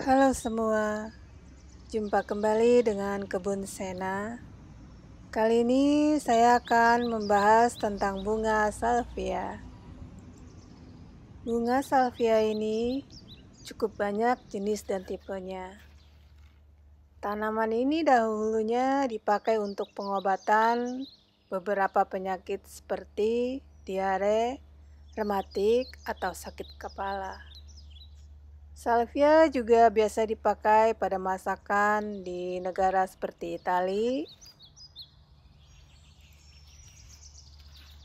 Halo semua, jumpa kembali dengan Kebun Sena. Kali ini saya akan membahas tentang bunga salvia. Bunga salvia ini cukup banyak jenis dan tipenya. Tanaman ini dahulunya dipakai untuk pengobatan beberapa penyakit seperti diare, rematik, atau sakit kepala. Salvia juga biasa dipakai pada masakan di negara seperti Italia.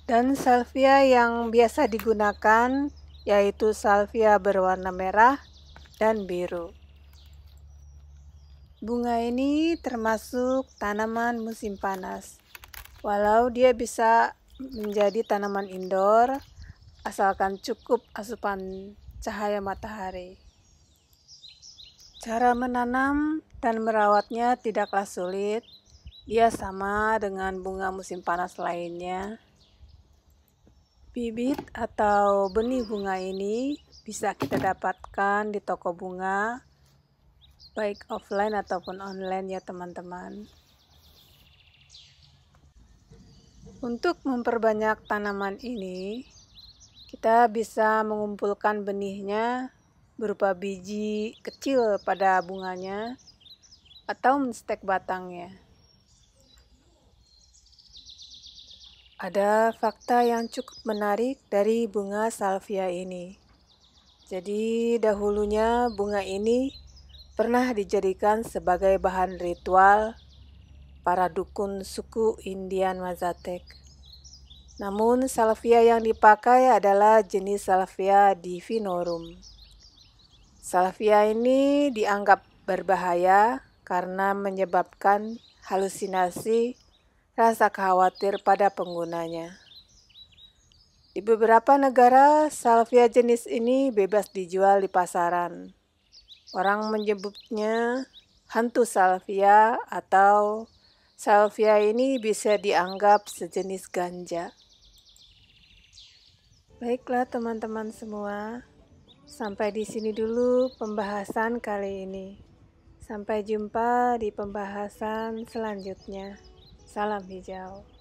Dan salvia yang biasa digunakan yaitu salvia berwarna merah dan biru. Bunga ini termasuk tanaman musim panas. Walau dia bisa menjadi tanaman indoor asalkan cukup asupan cahaya matahari. Cara menanam dan merawatnya tidaklah sulit. Dia sama dengan bunga musim panas lainnya. Bibit atau benih bunga ini bisa kita dapatkan di toko bunga, baik offline ataupun online ya teman-teman. Untuk memperbanyak tanaman ini, kita bisa mengumpulkan benihnya berupa biji kecil pada bunganya atau menstek batangnya. Ada fakta yang cukup menarik dari bunga salvia ini. Jadi dahulunya bunga ini pernah dijadikan sebagai bahan ritual para dukun suku Indian Mazatec. Namun salvia yang dipakai adalah jenis salvia divinorum. Salvia ini dianggap berbahaya karena menyebabkan halusinasi rasa khawatir pada penggunanya. Di beberapa negara, salvia jenis ini bebas dijual di pasaran. Orang menyebutnya hantu salvia atau salvia ini bisa dianggap sejenis ganja. Baiklah teman-teman semua, Sampai di sini dulu pembahasan kali ini. Sampai jumpa di pembahasan selanjutnya. Salam hijau.